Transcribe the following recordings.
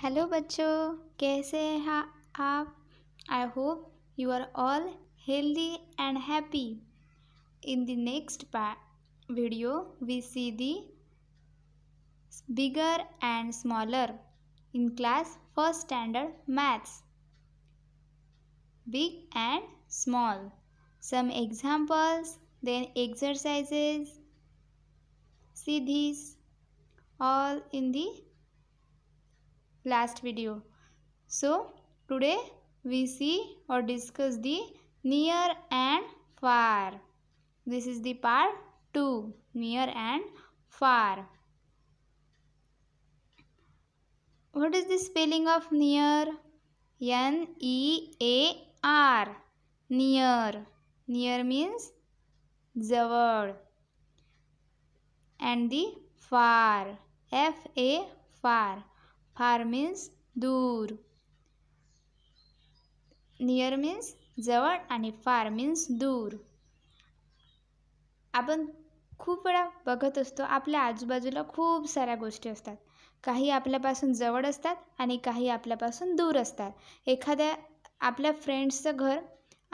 Hello, बच्चों कैसे हैं you? I hope you are all healthy and happy in the next video we see the bigger and smaller in class first standard maths big and small some examples then exercises see these all in the last video. So today we see or discuss the near and far. This is the part 2 near and far. What is the spelling of near? N E A R near. Near means word. and the far f a far far means दूर near means जवळ आणि फार means दूर आपण खूप वेळा बघत असतो आपल्या आजूबाजूला खूप साऱ्या गोष्टी असतात काही आपल्यापासून जवळ असतात आणि काही आपल्यापासून दूर असतात एखाद्या आपल्या फ्रेंड्सचं घर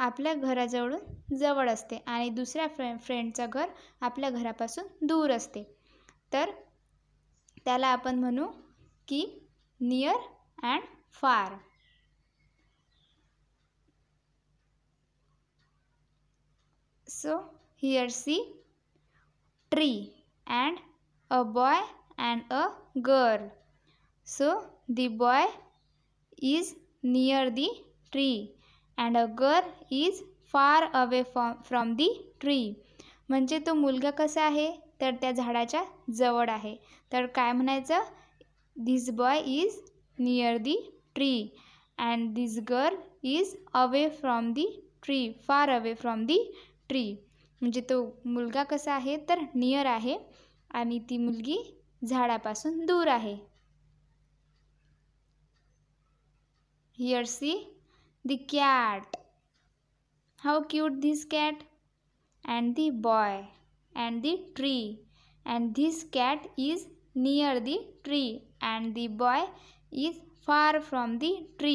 आपल्या घराजवळून जवळ असते आणि दुसऱ्या फ्रे फ्रेंडचं घर आपल्या घरापासून दूर असते तर त्याला आपण म्हणू की near and far so here see tree and a boy and a girl so the boy is near the tree and a girl is far away from from the tree म्हणजे तो मुलगा कसा आहे तर त्या झाडाच्या जवळ आहे तर काय म्हणायचं This boy is near the tree and this girl is away from the tree, far away from the tree. म्हणजे तो मुलगा कसा आहे तर नियर आहे आणि ती मुलगी झाडापासून दूर आहे here see the cat how cute this cat and the boy and the tree and this cat is near the tree and the boy is far from the tree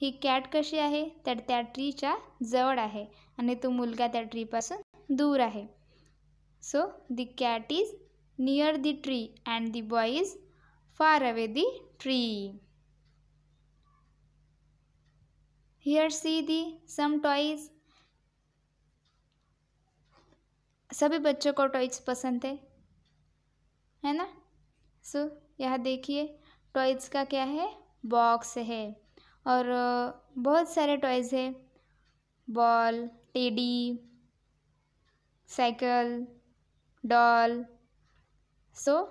ही कॅट कशी आहे तर त्या ट्रीच्या जवळ आहे आणि तो मुलगा त्या ट्रीपासून दूर आहे so the cat is near the tree and the boy is far away the tree here see the some toys सभी बच्चों को टॉयज पसंद है है ना सो यह देखिए टॉयज़ का क्या है बॉक्स है और बहुत सारे टॉयज़ है ball teddy cycle doll so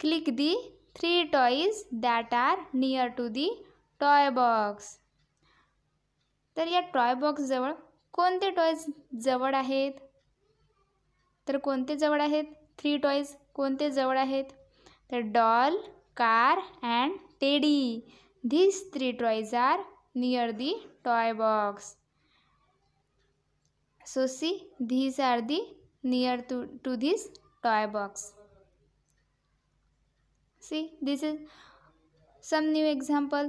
click the three toys that are near to the toy box तर या टॉय बॉक्स जवळ कोणते टॉयज जवळ आहेत तर कोणते जवळ आहेत थ्री टॉयज कोणते जवळ आहेत the doll car and teddy these three toys are near the toy box so see these are the near to to this toy box see this is some new example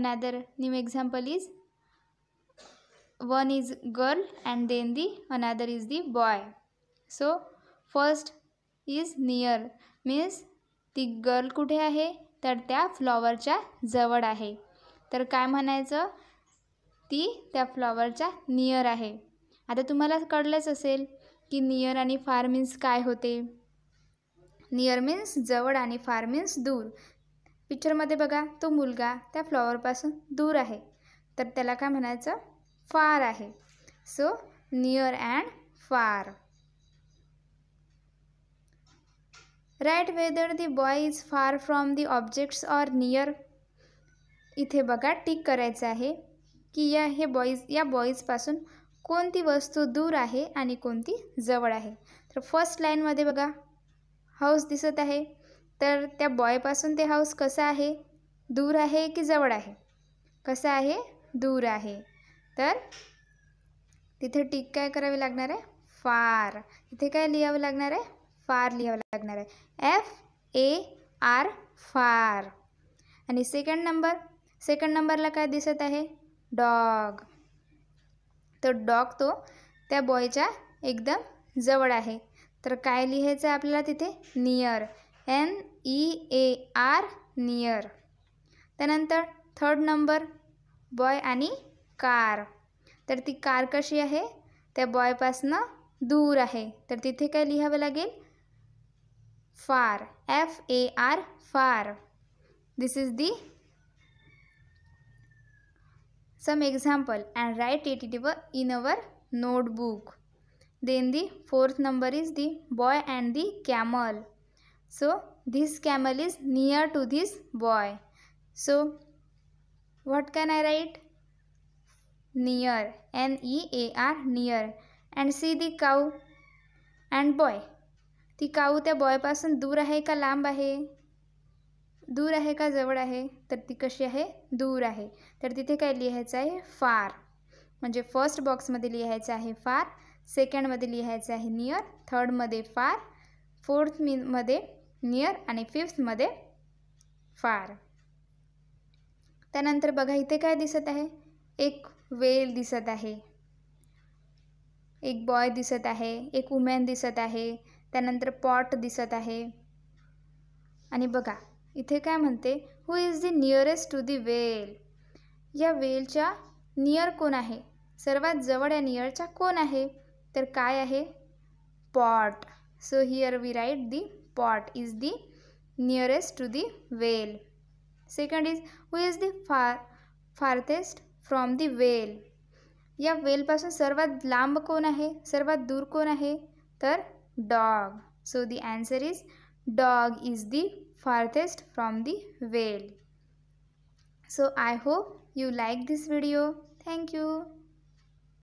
another new example is one is girl and then the another is the boy so first is near means ती girl कुठे आहे तर त्या फ्लॉवरच्या जवळ आहे तर काय म्हणायचं ती त्या फ्लॉवरच्या नियर आहे आता तुम्हाला कळलंच असेल की नियर आणि फार मीन्स काय होते नियर मीन्स जवळ आणि फार मीन्स दूर पिक्चरमध्ये बघा तो मुलगा त्या फ्लॉवरपासून दूर आहे तर त्याला काय म्हणायचं फार आहे so near and far right whether the boy is far from the objects or near इथे बघा टिक करायचं आहे की या हे बॉईज या बॉईजपासून कोणती वस्तू दूर आहे आणि कोणती जवळ आहे तर फर्स्ट लाईनमध्ये बघा हाऊस दिसत आहे तर त्या बॉयपासून ते हाऊस कसं आहे दूर आहे की जवळ आहे कसं आहे दूर आहे तर तिथे टिक काय करावी लागणार आहे फार इथे काय लिहावं लागणार आहे फार लिहावं लागणार आहे एफ ए आर फार आणि सेकंड नंबर सेकंड नंबरला काय दिसत आहे डॉग तर डॉग तो त्या बॉयच्या एकदम जवळ आहे तर काय लिहायचं आहे आपल्याला तिथे near N E A R near त्यानंतर थर्ड नंबर बॉय आणि कार तर ती कार कशी आहे त्या बॉयपासनं दूर आहे तर तिथे काय लिहावं लागेल far f a r far this is the some example and write it in our notebook then the fourth number is the boy and the camel so this camel is near to this boy so what can i write near n e a r near and see the cow and boy ती काऊ त्या बॉयपासून दूर आहे का लांब आहे दूर आहे का जवळ आहे तर ती कशी आहे दूर आहे तर तिथे काय लिहायचं आहे फार म्हणजे फर्स्ट बॉक्समध्ये लिहायचं आहे फार सेकंडमध्ये लिहायचं आहे नियर थर्डमध्ये फार फोर्थ मध्ये नियर आणि फिफ्थमध्ये फार त्यानंतर बघा इथे काय दिसत आहे एक वेल दिसत आहे एक बॉय दिसत आहे एक वुमेन दिसत आहे त्यानंतर पॉट दिसत आहे आणि बघा इथे काय म्हणते who is the nearest to the well या वेलच्या नियर कोण आहे सर्वात जवळ या नियरच्या कोण आहे तर काय आहे pot so here we write the pot is the nearest to the well second is who is the far farthest from the वेल या वेलपासून सर्वात लांब कोण आहे सर्वात दूर कोण आहे तर dog. So the answer is dog is the farthest from the whale. So I hope you like this video. Thank you.